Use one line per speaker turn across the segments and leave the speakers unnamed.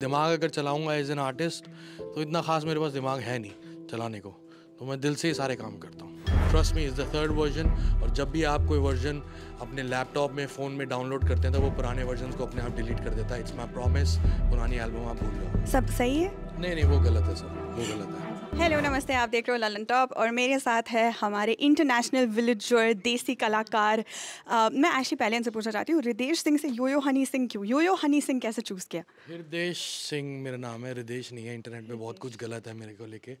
दिमाग अगर चलाऊंगा एज एन आर्टिस्ट तो इतना खास मेरे पास दिमाग है नहीं चलाने को तो मैं दिल से ही सारे काम करता हूँ trust me is the third version और जब भी आप कोई वर्जन अपने लैपटॉप में फ़ोन में डाउनलोड करते हैं तो वो पुराने वर्जन को अपने आप डिलीट कर देता है इट्स माई प्रॉमिस पुरानी एल्बम आप भूल जाओ
सब सही है
नहीं नहीं वो गलत है सर वो गलत है
हेलो नमस्ते आप देख रहे हो ललन टॉप और मेरे साथ है हमारे इंटरनेशनल विलेजर देसी कलाकार आ, मैं आशी पहले इनसे पूछना चाहती हूँ हृदेश सिंह से योयो हनी सिंह क्यों योयो हनी सिंह कैसे चूज़ किया
हृदेश सिंह मेरा नाम है हृदेश नहीं है इंटरनेट में बहुत कुछ गलत है मेरे को लेके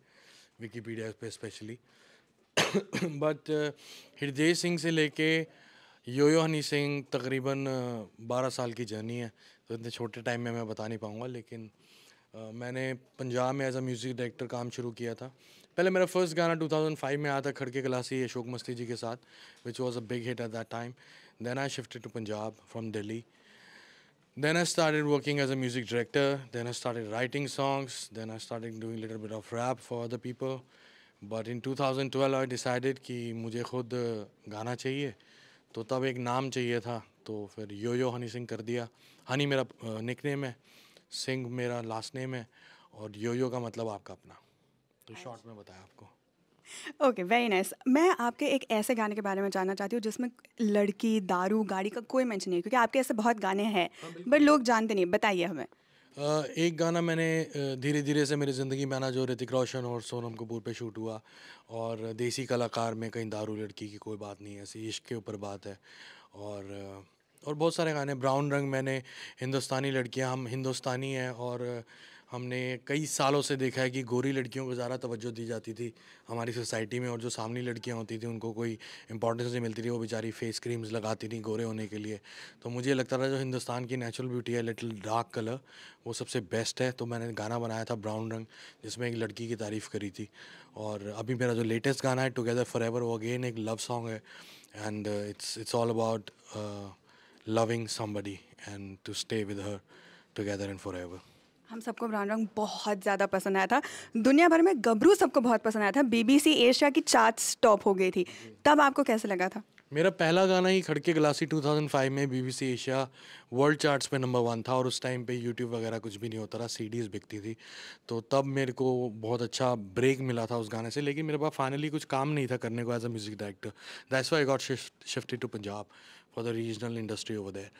विकीपीडिया पे स्पेशली बट हृदेश सिंह से लेके योयो हनी सिंह तकरीबन बारह साल की जर्नी है तो इतने छोटे टाइम में मैं बता नहीं पाऊँगा लेकिन मैंने पंजाब में एज अ म्यूज़िक डायरेक्टर काम शुरू किया था पहले मेरा फर्स्ट गाना 2005 में आया था खड़के कलासी अशोक मस्ती जी के साथ which was a big hit at that time then I shifted to Punjab from Delhi then I started working as a music director then I started writing songs then i started doing a little bit of rap for other people but in 2012 I decided कि मुझे खुद गाना चाहिए तो तब एक नाम चाहिए था तो फिर यो यो हनी सिंह कर दिया हनी मेरा निकने में है सिंह मेरा लास्ट नेम है और योयो यो का मतलब आपका अपना तो शॉर्ट में बताया आपको
ओके वेरी नाइस मैं आपके एक ऐसे गाने के बारे में जानना चाहती हूँ जिसमें लड़की दारू गाड़ी का कोई मैंशन नहीं क्योंकि आपके ऐसे बहुत गाने हैं हाँ, बट लोग जानते नहीं बताइए हमें
एक गाना मैंने धीरे धीरे से मेरी ज़िंदगी में आना जो ऋतिक रोशन और सोनम कपूर पे शूट हुआ और देसी कलाकार में कहीं दारू लड़की की कोई बात नहीं है ऐसी इश्क के ऊपर बात है और और बहुत सारे गाने ब्राउन रंग मैंने हिंदुस्तानी लड़कियां हम हिंदुस्तानी हैं और हमने कई सालों से देखा है कि गोरी लड़कियों को ज़्यादा तवज्जो दी जाती थी हमारी सोसाइटी में और जो सामने लड़कियां होती थी उनको कोई इंपॉर्टेंस नहीं मिलती थी वो बेचारी फेस क्रीम्स लगाती थी गोरे होने के लिए तो मुझे लगता था जो हिंदुस्तान की नेचुरल ब्यूटी है लिटिल डार्क कलर वो सबसे बेस्ट है तो मैंने गाना बनाया था ब्राउन रंग जिसमें एक लड़की की तारीफ़ करी थी और अभी मेरा जो लेटेस्ट गाना है टुगेदर फॉर एवर वो अगेन एक लव सॉन्ग है and it's it's all about loving somebody and to stay with her together and forever.
हम सबको ब्राउन रंग बहुत ज़्यादा पसंद आया था दुनिया भर में गबरू सबको बहुत पसंद आया था बीबीसी एशिया की चार्ट्स टॉप हो गई थी तब आपको कैसे लगा था
मेरा पहला गाना ही खड़के गलासी 2005 में बीबीसी एशिया वर्ल्ड चार्ट्स पे नंबर वन था और उस टाइम पे यूट्यूब वगैरह कुछ भी नहीं होता था सीडीज़ बिकती थी तो तब मेरे को बहुत अच्छा ब्रेक मिला था उस गाने से लेकिन मेरे पास फाइनली कुछ काम नहीं था करने को as a music director that's why got shift to Punjab for the regional industry over there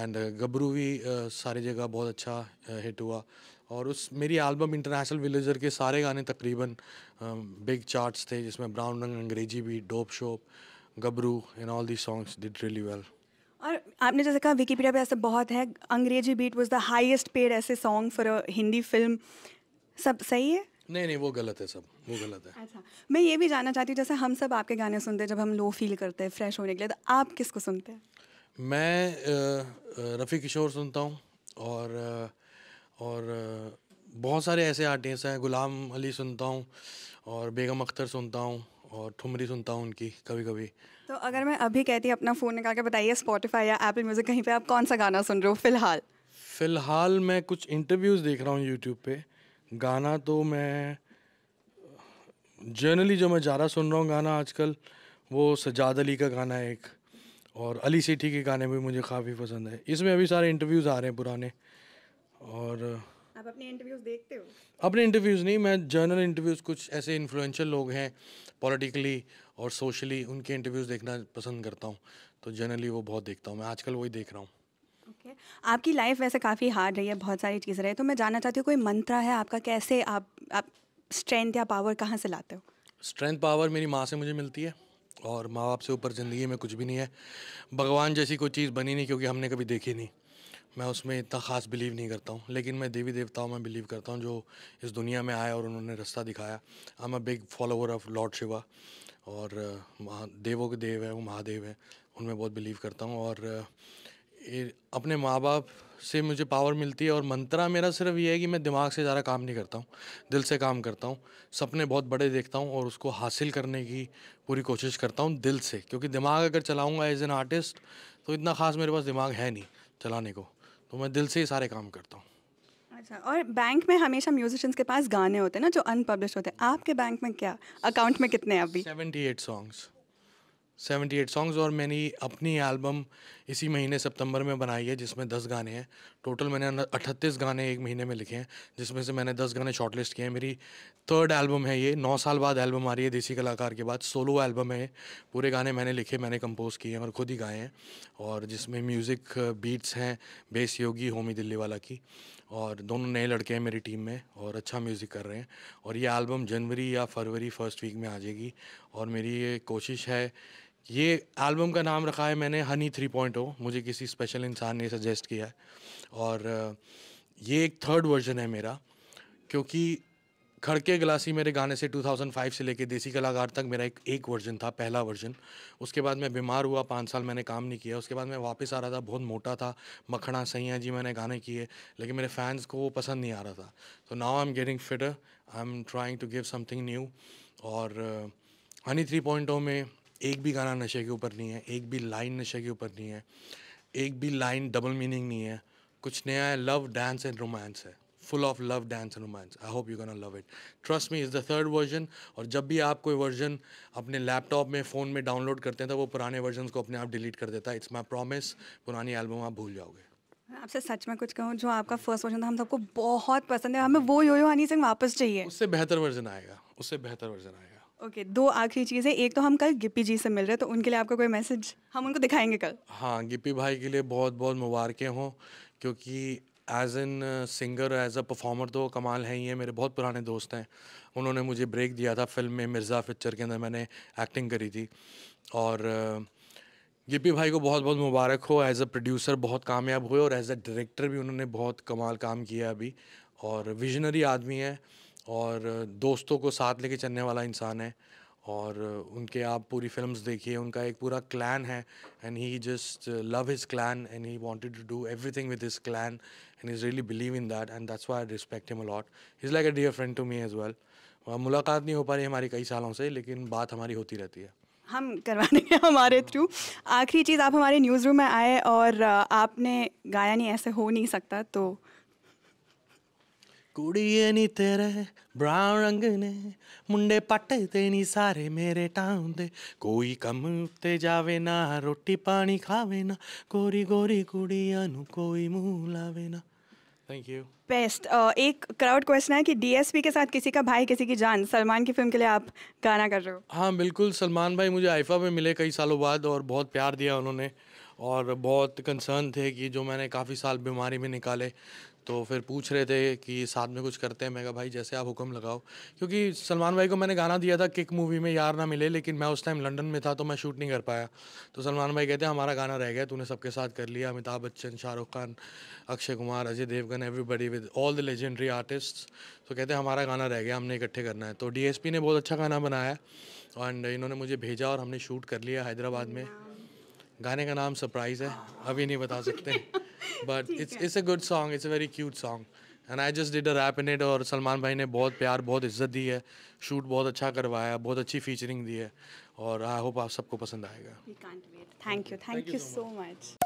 and Gabru भी uh, सारी जगह बहुत अच्छा हिट uh, हुआ और उस मेरी एल्बम इंटरनेशनल विलेजर के सारे गाने तकरीबन बिग um, चार्ट्स थे जिसमें ब्राउन रंग अंग्रेजी भी dope shope Gabru in all the songs did really well
और आपने जैसे कहा विकीपीडिया पे ऐसे बहुत है अंग्रेजी beat was the highest paid ऐसे song for a Hindi film सब सही है
नहीं नहीं वो गलत है सब वो गलत है अच्छा
मैं ये भी जानना चाहती हूँ जैसे हम सब आपके गाने सुनते हैं जब हम लो फील करते हैं फ्रेश होने के लिए तो आप किसको सुनते हैं
मैं रफ़ी किशोर सुनता हूँ और और बहुत सारे ऐसे आर्टिस्ट हैं गुलाम अली सुनता हूँ और बेगम अख्तर सुनता हूँ और ठुमरी सुनता हूँ उनकी कभी कभी
तो अगर मैं अभी कहती अपना फ़ोन निकाल के बताइए स्पॉटिफाई या एप्पल म्यूज़िक कहीं पे आप कौन सा गाना सुन रहे हो फ़िलहाल
फ़िलहाल मैं कुछ इंटरव्यूज़ देख रहा हूँ यूट्यूब पे गाना तो मैं जर्नली जो मैं ज़्यादा सुन रहा हूँ गाना आजकल वो सजाद अली का गाना है एक और अली सेठी के गाने भी मुझे काफ़ी पसंद है इसमें अभी सारे इंटरव्यूज़ आ रहे हैं पुराने और
आप अपने इंटरव्यूज देखते हो
अपने इंटरव्यूज नहीं मैं जर्नल इंटरव्यूज कुछ ऐसे इन्फ्लुएंशियल लोग हैं पॉलिटिकली और सोशली उनके इंटरव्यूज देखना पसंद करता हूँ तो जनरली वो बहुत देखता हूँ मैं आजकल वही देख रहा हूँ
Okay. आपकी लाइफ वैसे काफ़ी हार्ड रही है बहुत सारी चीज़ें रही तो मैं जानना चाहती हूँ कोई मंत्रा है आपका कैसे आप आप स्ट्रेंथ या पावर कहाँ से लाते हो
स्ट्रेंथ पावर मेरी माँ से मुझे मिलती है और माँ बाप से ऊपर ज़िंदगी में कुछ भी नहीं है भगवान जैसी कोई चीज़ बनी नहीं क्योंकि हमने कभी देखी नहीं मैं उसमें इतना ख़ास बिलीव नहीं करता हूँ लेकिन मैं देवी देवताओं में बिलीव करता हूँ जो इस दुनिया में आए और उन्होंने रास्ता दिखाया I am a big follower of lord Shiva और uh, महा देवों के देव हैं वो महादेव हैं उनमें बहुत बिलीव करता हूँ और uh, अपने माँ बाप से मुझे पावर मिलती है और मंत्रा मेरा सिर्फ ये है कि मैं दिमाग से ज़्यादा काम नहीं करता हूँ दिल से काम करता हूँ सपने बहुत बड़े देखता हूँ और उसको हासिल करने की पूरी कोशिश करता हूँ दिल से क्योंकि दिमाग अगर चलाऊँगा एज एन आर्टिस्ट तो इतना ख़ास मेरे पास दिमाग है नहीं चलाने को तो मैं दिल से ही सारे काम करता हूँ
अच्छा और बैंक में हमेशा म्यूजिशियंस के पास गाने होते हैं ना जो अनपब्लिश होते हैं आपके बैंक में क्या अकाउंट में
कितने हैं अभी eight songs seventy eight songs और मैंने अपनी एल्बम इसी महीने सितंबर में बनाई है जिसमें दस गाने हैं टोटल मैंने अठतीस गाने एक महीने में लिखे हैं जिसमें से मैंने दस गाने शॉर्टलिस्ट किए हैं मेरी थर्ड एल्बम है ये नौ साल बाद एल्बम आ रही है देसी कलाकार के बाद सोलो एल्बम है पूरे गाने मैंने लिखे मैंने कंपोज किए हैं और ख़ुद ही गाए हैं और जिसमें म्यूज़िक बीट्स हैं बेस योगी होमी दिल्ली वाला की और दोनों नए लड़के हैं मेरी टीम में और अच्छा म्यूज़िक कर रहे हैं और ये एल्बम जनवरी या फरवरी फर्स्ट वीक में आ जाएगी और मेरी ये कोशिश है ये एल्बम का नाम रखा है मैंने हनी थ्री पॉइंट ओ मुझे किसी स्पेशल इंसान ने सजेस्ट किया है और ये एक थर्ड वर्जन है मेरा क्योंकि खड़के गलासी मेरे गाने से 2005 से लेके देसी कलाकार तक मेरा एक एक वर्जन था पहला वर्जन उसके बाद मैं बीमार हुआ पाँच साल मैंने काम नहीं किया उसके बाद मैं वापस आ रहा था बहुत मोटा था मखणा सैया जी मैंने गाने किए लेकिन मेरे फैंस को वो पसंद नहीं आ रहा था तो now I am getting fitter I am trying to give something new और हनी थ्री पॉइंट में एक भी गाना नशे के ऊपर नहीं है एक भी लाइन नशे के ऊपर नहीं है एक भी लाइन डबल मीनिंग नहीं है कुछ नया है लव डांस एंड रोमांस है full of love dance and romance I hope you can love it trust me is the third version और जब भी आप कोई वर्जन अपने लैपटॉप में फ़ोन में डाउनलोड करते हैं तो वो पुराने वर्जन को अपने आप डिलीट कर देता है इट्स माई प्रॉमिस पुरानी एल्बम आप भूल जाओगे
आपसे सच में कुछ कहूँ जो आपका फर्स्ट वर्जन था हम सबको बहुत पसंद है हमें वो यो हनी सिंह वापस चाहिए उससे
बेहतर वर्जन आएगा उससे बेहतर वर्जन आएगा
ओके okay, दो आखिरी चीज़ें एक तो हम कल गिप्पी जी से मिल रहे हैं तो उनके लिए आपका कोई मैसेज हम उनको दिखाएंगे कल
हाँ गिप्पी भाई के लिए बहुत बहुत मुबारकें हों क्योंकि as an singer as a performer तो कमाल है ही है मेरे बहुत पुराने दोस्त हैं उन्होंने मुझे ब्रेक दिया था फिल्म में मिर्ज़ा पिक्चर के अंदर मैंने एक्टिंग करी थी और गिप्पी भाई को बहुत बहुत मुबारक हो एज अ प्रोड्यूसर बहुत कामयाब हुए और एज अ डायरेक्टर भी उन्होंने बहुत कमाल काम किया अभी और विजनरी आदमी है और दोस्तों को साथ लेके चलने वाला इंसान है और उनके आप पूरी फिल्म्स देखिए उनका एक पूरा क्लैन है and he just love his clan and he wanted to do everything with his clan and is really believe in that and that's why I respect him a lot is like a dear friend to me as well मुलाकात नहीं हो पा रही हमारी कई सालों से लेकिन बात हमारी होती रहती है
हम करवाने हमारे थ्रू आखिरी चीज़ आप हमारे न्यूज़ रूम में आए और uh, आपने गाया नहीं ऐसे हो नहीं सकता तो
कुड़ी तेरे ब्राउन रंग ने मुंडे पट्टे ते नी सारे मेरे टाउन दे कोई कम उत्ते जावे ना रोटी पानी खावे ना गोरी गोरी कुड़ी अनु कोई मुंह लावे ना
थैंक यू बेस्ट एक क्राउड क्वेश्चन है कि डीएसपी के साथ किसी का भाई किसी की जान सलमान की फिल्म के लिए आप गाना कर रहे हो
हाँ बिल्कुल सलमान भाई मुझे आइफा में मिले कई सालों बाद और बहुत प्यार दिया उन्होंने और बहुत कंसर्न थे कि जो मैंने काफ़ी साल बीमारी में निकाले तो फिर पूछ रहे थे कि साथ में कुछ करते हैं मैं कहा भाई जैसे आप हुक्म लगाओ क्योंकि सलमान भाई को मैंने गाना दिया था किक मूवी में यार ना मिले लेकिन मैं उस टाइम लंदन में था तो मैं शूट नहीं कर पाया तो सलमान भाई कहते हैं हमारा गाना रह गया तूने सबके साथ कर लिया Amitabh Bachchan Shahrukh Khan Akshay Kumar Ajay Devgn everybody with all the legendary artist तो कहते हैं हमारा गाना रह गया हमने इकट्ठे करना है तो डी ने बहुत अच्छा गाना बनाया एंड इन्होंने मुझे भेजा और हमने शूट कर लिया हैदराबाद में गाने का नाम सरप्राइज है हाँ। अभी नहीं बता सकते but it's it's a good song it's a very cute song and I just did a rap in it और सलमान भाई ने बहुत प्यार बहुत इज्जत दी है शूट बहुत अच्छा करवाया बहुत अच्छी फीचरिंग दी है और आई होप आप सबको पसंद आएगा
thank you thank you so much